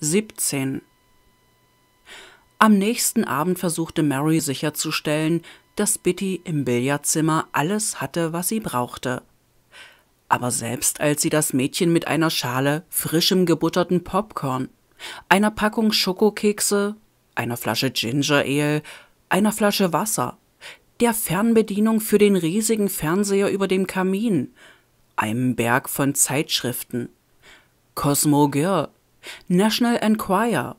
17. Am nächsten Abend versuchte Mary sicherzustellen, dass Bitty im Billardzimmer alles hatte, was sie brauchte. Aber selbst als sie das Mädchen mit einer Schale frischem gebutterten Popcorn, einer Packung Schokokekse, einer Flasche Ginger Ale, einer Flasche Wasser, der Fernbedienung für den riesigen Fernseher über dem Kamin, einem Berg von Zeitschriften, Cosmo Girl, National Enquirer,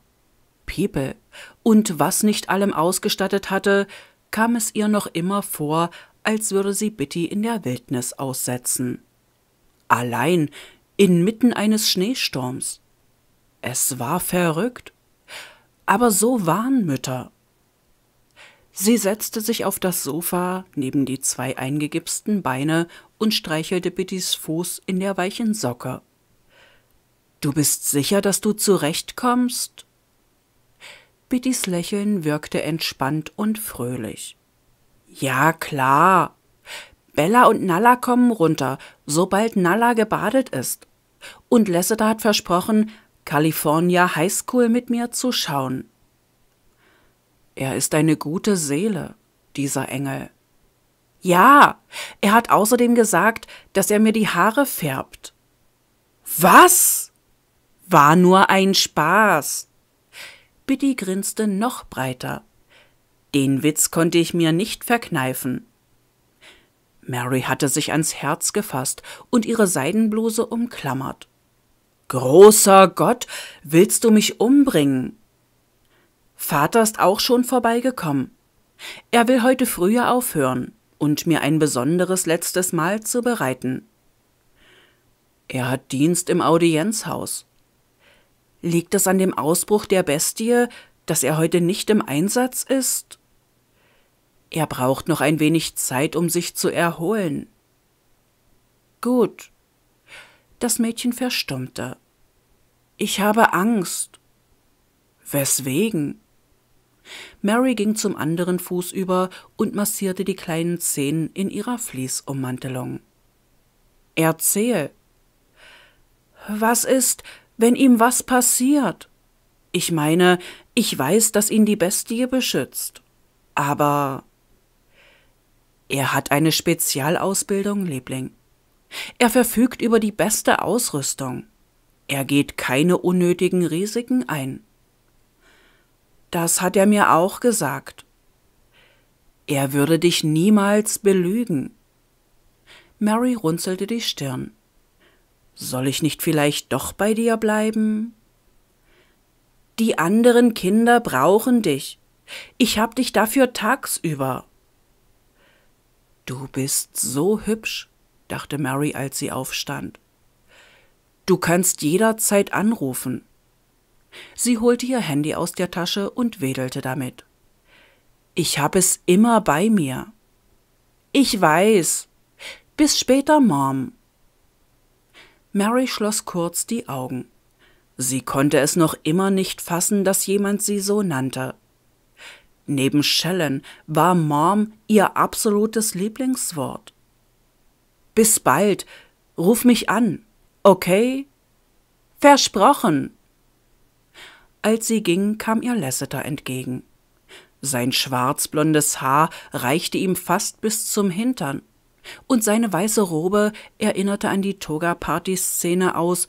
People und was nicht allem ausgestattet hatte, kam es ihr noch immer vor, als würde sie Bitty in der Wildnis aussetzen. Allein, inmitten eines Schneesturms. Es war verrückt. Aber so waren Mütter. Sie setzte sich auf das Sofa neben die zwei eingegipsten Beine und streichelte Bittys Fuß in der weichen Socke. Du bist sicher, dass du zurechtkommst? Bittys Lächeln wirkte entspannt und fröhlich. Ja, klar. Bella und Nalla kommen runter, sobald Nalla gebadet ist. Und Lasseter hat versprochen, California High School mit mir zu schauen. Er ist eine gute Seele, dieser Engel. Ja, er hat außerdem gesagt, dass er mir die Haare färbt. Was? War nur ein Spaß. Biddy grinste noch breiter. Den Witz konnte ich mir nicht verkneifen. Mary hatte sich ans Herz gefasst und ihre Seidenbluse umklammert. Großer Gott, willst du mich umbringen? Vater ist auch schon vorbeigekommen. Er will heute früher aufhören und mir ein besonderes letztes Mal zubereiten. Er hat Dienst im Audienzhaus. Liegt es an dem Ausbruch der Bestie, dass er heute nicht im Einsatz ist? Er braucht noch ein wenig Zeit, um sich zu erholen. Gut. Das Mädchen verstummte. Ich habe Angst. Weswegen? Mary ging zum anderen Fuß über und massierte die kleinen Zehen in ihrer Fließummantelung. Erzähl. Was ist, wenn ihm was passiert? Ich meine, ich weiß, dass ihn die Bestie beschützt. Aber er hat eine Spezialausbildung, Liebling. Er verfügt über die beste Ausrüstung. Er geht keine unnötigen Risiken ein. Das hat er mir auch gesagt. Er würde dich niemals belügen. Mary runzelte die Stirn. Soll ich nicht vielleicht doch bei dir bleiben? Die anderen Kinder brauchen dich. Ich hab dich dafür tagsüber. Du bist so hübsch, dachte Mary, als sie aufstand. Du kannst jederzeit anrufen. Sie holte ihr Handy aus der Tasche und wedelte damit. Ich hab es immer bei mir. Ich weiß. Bis später, Mom. Mary schloss kurz die Augen. Sie konnte es noch immer nicht fassen, dass jemand sie so nannte. Neben Shellen war Mom ihr absolutes Lieblingswort. Bis bald, ruf mich an, okay? Versprochen! Als sie ging, kam ihr Lasseter entgegen. Sein schwarzblondes Haar reichte ihm fast bis zum Hintern und seine weiße Robe erinnerte an die Toga-Party-Szene aus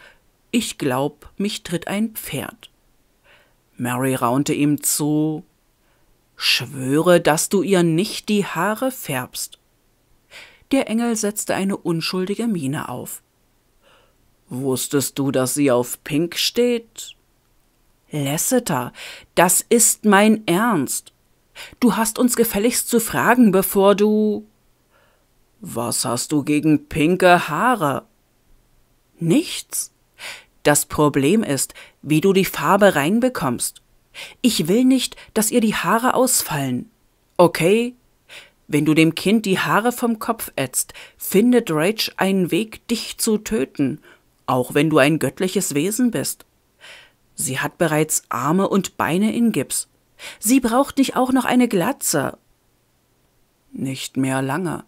Ich glaub, mich tritt ein Pferd. Mary raunte ihm zu Schwöre, dass du ihr nicht die Haare färbst. Der Engel setzte eine unschuldige Miene auf. Wusstest du, dass sie auf Pink steht? Lasseter, das ist mein Ernst. Du hast uns gefälligst zu fragen, bevor du. Was hast du gegen pinke Haare? Nichts. Das Problem ist, wie du die Farbe reinbekommst. Ich will nicht, dass ihr die Haare ausfallen. Okay? Wenn du dem Kind die Haare vom Kopf ätzt, findet Rage einen Weg, dich zu töten, auch wenn du ein göttliches Wesen bist. Sie hat bereits Arme und Beine in Gips. Sie braucht nicht auch noch eine Glatze. Nicht mehr lange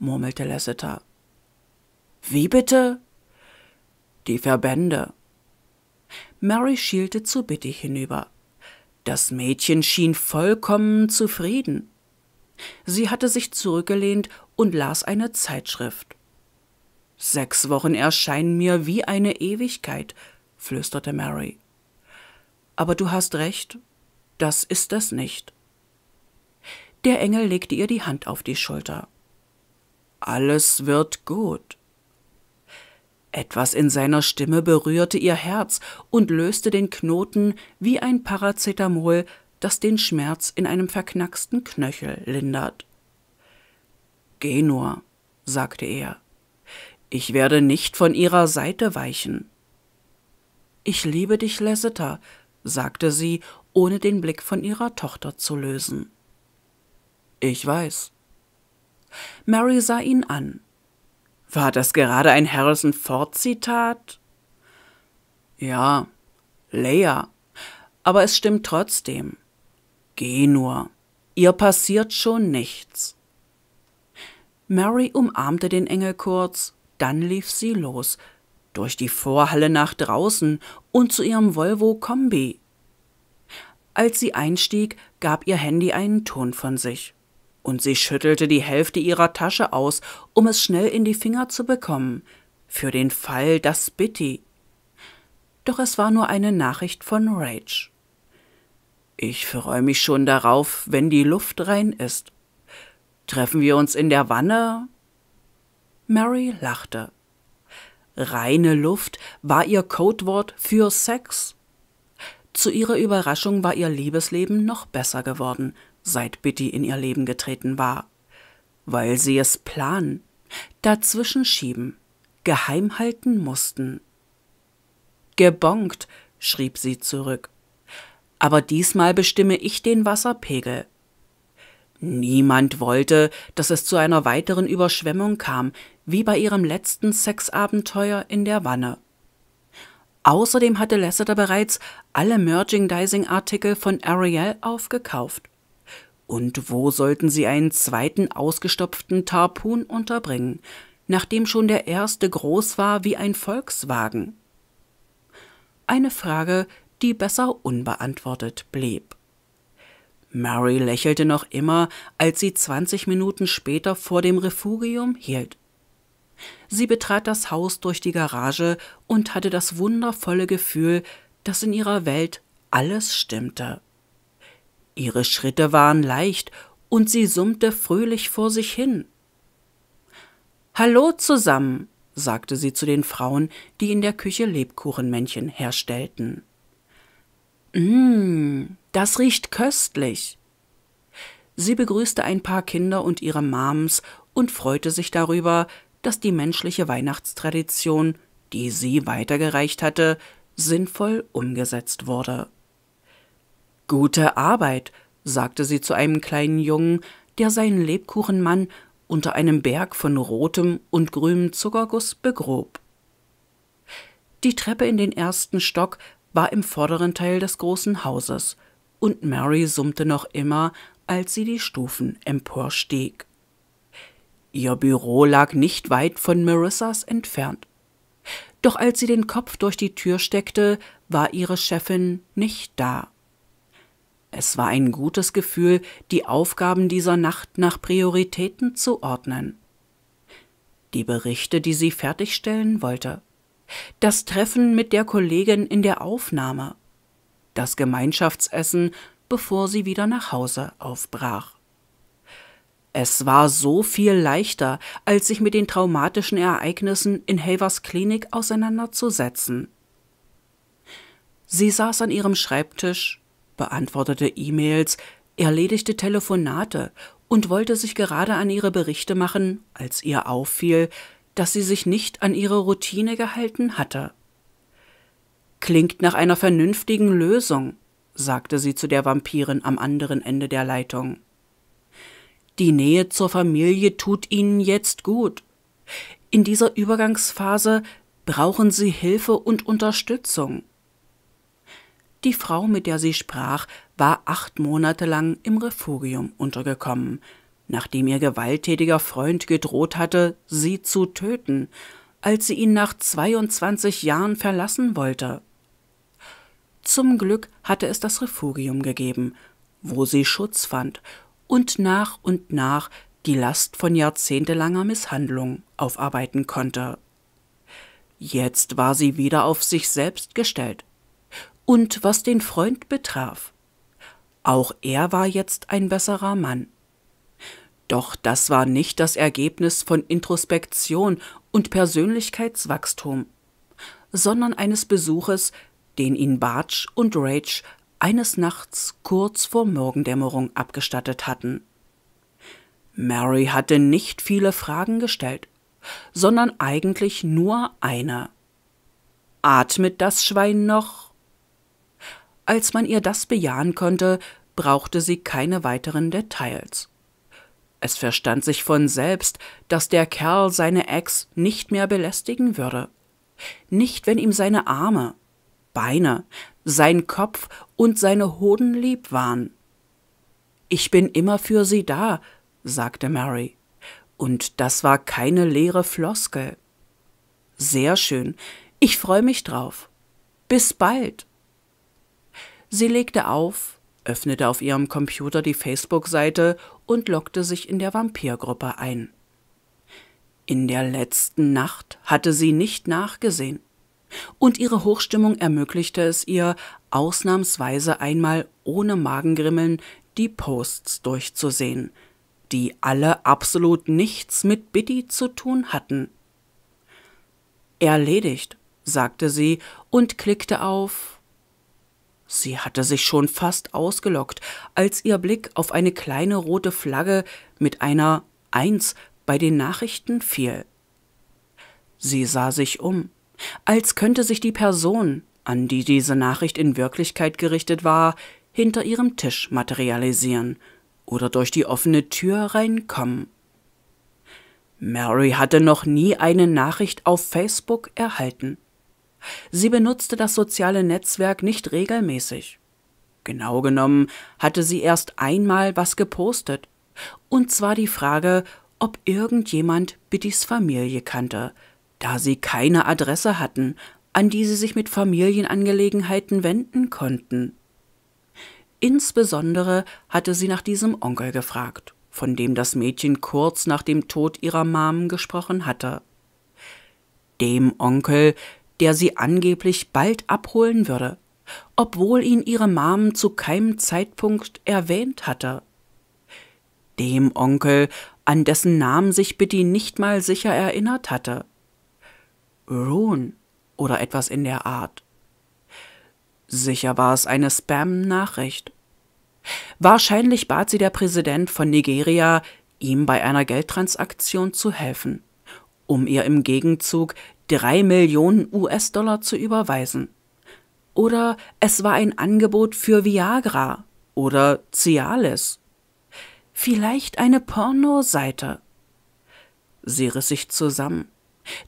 murmelte Lasseter. Wie bitte? Die Verbände. Mary schielte zu Biddy hinüber. Das Mädchen schien vollkommen zufrieden. Sie hatte sich zurückgelehnt und las eine Zeitschrift. Sechs Wochen erscheinen mir wie eine Ewigkeit, flüsterte Mary. Aber du hast recht, das ist es nicht. Der Engel legte ihr die Hand auf die Schulter. Alles wird gut. Etwas in seiner Stimme berührte ihr Herz und löste den Knoten wie ein Paracetamol, das den Schmerz in einem verknacksten Knöchel lindert. Geh nur, sagte er. Ich werde nicht von ihrer Seite weichen. Ich liebe dich, Lassiter, sagte sie, ohne den Blick von ihrer Tochter zu lösen. Ich weiß, Mary sah ihn an. War das gerade ein Harrison Ford-Zitat? Ja, Leia. Aber es stimmt trotzdem. Geh nur. Ihr passiert schon nichts. Mary umarmte den Engel kurz, dann lief sie los, durch die Vorhalle nach draußen und zu ihrem Volvo Kombi. Als sie einstieg, gab ihr Handy einen Ton von sich und sie schüttelte die Hälfte ihrer Tasche aus, um es schnell in die Finger zu bekommen, für den Fall, dass Bitty. Doch es war nur eine Nachricht von Rage. Ich freue mich schon darauf, wenn die Luft rein ist. Treffen wir uns in der Wanne? Mary lachte. Reine Luft war ihr Codewort für Sex. Zu ihrer Überraschung war ihr Liebesleben noch besser geworden – seit Bitty in ihr Leben getreten war. Weil sie es planen, dazwischen schieben, geheim halten mussten. Gebonkt, schrieb sie zurück. Aber diesmal bestimme ich den Wasserpegel. Niemand wollte, dass es zu einer weiteren Überschwemmung kam, wie bei ihrem letzten Sexabenteuer in der Wanne. Außerdem hatte Lasseter bereits alle Merchandising-Artikel von Ariel aufgekauft. Und wo sollten sie einen zweiten ausgestopften Tarpun unterbringen, nachdem schon der erste groß war wie ein Volkswagen? Eine Frage, die besser unbeantwortet blieb. Mary lächelte noch immer, als sie 20 Minuten später vor dem Refugium hielt. Sie betrat das Haus durch die Garage und hatte das wundervolle Gefühl, dass in ihrer Welt alles stimmte. Ihre Schritte waren leicht und sie summte fröhlich vor sich hin. Hallo zusammen, sagte sie zu den Frauen, die in der Küche Lebkuchenmännchen herstellten. Mmm, das riecht köstlich. Sie begrüßte ein paar Kinder und ihre Mams und freute sich darüber, dass die menschliche Weihnachtstradition, die sie weitergereicht hatte, sinnvoll umgesetzt wurde. Gute Arbeit, sagte sie zu einem kleinen Jungen, der seinen Lebkuchenmann unter einem Berg von rotem und grünem Zuckerguss begrub. Die Treppe in den ersten Stock war im vorderen Teil des großen Hauses, und Mary summte noch immer, als sie die Stufen emporstieg. Ihr Büro lag nicht weit von Marissas entfernt. Doch als sie den Kopf durch die Tür steckte, war ihre Chefin nicht da. Es war ein gutes Gefühl, die Aufgaben dieser Nacht nach Prioritäten zu ordnen. Die Berichte, die sie fertigstellen wollte. Das Treffen mit der Kollegin in der Aufnahme. Das Gemeinschaftsessen, bevor sie wieder nach Hause aufbrach. Es war so viel leichter, als sich mit den traumatischen Ereignissen in Havers Klinik auseinanderzusetzen. Sie saß an ihrem Schreibtisch beantwortete E-Mails, erledigte Telefonate und wollte sich gerade an ihre Berichte machen, als ihr auffiel, dass sie sich nicht an ihre Routine gehalten hatte. Klingt nach einer vernünftigen Lösung, sagte sie zu der Vampirin am anderen Ende der Leitung. Die Nähe zur Familie tut Ihnen jetzt gut. In dieser Übergangsphase brauchen Sie Hilfe und Unterstützung. Die Frau, mit der sie sprach, war acht Monate lang im Refugium untergekommen, nachdem ihr gewalttätiger Freund gedroht hatte, sie zu töten, als sie ihn nach 22 Jahren verlassen wollte. Zum Glück hatte es das Refugium gegeben, wo sie Schutz fand und nach und nach die Last von jahrzehntelanger Misshandlung aufarbeiten konnte. Jetzt war sie wieder auf sich selbst gestellt und was den Freund betraf. Auch er war jetzt ein besserer Mann. Doch das war nicht das Ergebnis von Introspektion und Persönlichkeitswachstum, sondern eines Besuches, den ihn Bartsch und Rage eines Nachts kurz vor Morgendämmerung abgestattet hatten. Mary hatte nicht viele Fragen gestellt, sondern eigentlich nur eine. Atmet das Schwein noch? Als man ihr das bejahen konnte, brauchte sie keine weiteren Details. Es verstand sich von selbst, dass der Kerl seine Ex nicht mehr belästigen würde. Nicht, wenn ihm seine Arme, Beine, sein Kopf und seine Hoden lieb waren. Ich bin immer für sie da, sagte Mary. Und das war keine leere Floskel. Sehr schön. Ich freue mich drauf. Bis bald. Sie legte auf, öffnete auf ihrem Computer die Facebook-Seite und lockte sich in der Vampirgruppe ein. In der letzten Nacht hatte sie nicht nachgesehen. Und ihre Hochstimmung ermöglichte es ihr, ausnahmsweise einmal ohne Magengrimmeln die Posts durchzusehen, die alle absolut nichts mit Biddy zu tun hatten. Erledigt, sagte sie und klickte auf Sie hatte sich schon fast ausgelockt, als ihr Blick auf eine kleine rote Flagge mit einer Eins bei den Nachrichten fiel. Sie sah sich um, als könnte sich die Person, an die diese Nachricht in Wirklichkeit gerichtet war, hinter ihrem Tisch materialisieren oder durch die offene Tür reinkommen. Mary hatte noch nie eine Nachricht auf Facebook erhalten. Sie benutzte das soziale Netzwerk nicht regelmäßig. Genau genommen hatte sie erst einmal was gepostet, und zwar die Frage, ob irgendjemand Bittys Familie kannte, da sie keine Adresse hatten, an die sie sich mit Familienangelegenheiten wenden konnten. Insbesondere hatte sie nach diesem Onkel gefragt, von dem das Mädchen kurz nach dem Tod ihrer Mam gesprochen hatte. Dem Onkel, der sie angeblich bald abholen würde, obwohl ihn ihre Mom zu keinem Zeitpunkt erwähnt hatte. Dem Onkel, an dessen Namen sich Bitty nicht mal sicher erinnert hatte. Rune oder etwas in der Art. Sicher war es eine Spam-Nachricht. Wahrscheinlich bat sie der Präsident von Nigeria, ihm bei einer Geldtransaktion zu helfen, um ihr im Gegenzug drei Millionen US-Dollar zu überweisen. Oder es war ein Angebot für Viagra oder Cialis. Vielleicht eine Pornoseite. Sie riss sich zusammen,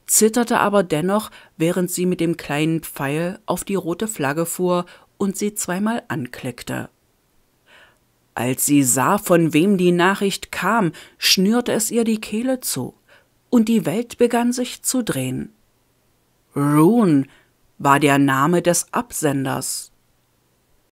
zitterte aber dennoch, während sie mit dem kleinen Pfeil auf die rote Flagge fuhr und sie zweimal anklickte. Als sie sah, von wem die Nachricht kam, schnürte es ihr die Kehle zu, und die Welt begann sich zu drehen. Rune war der Name des Absenders.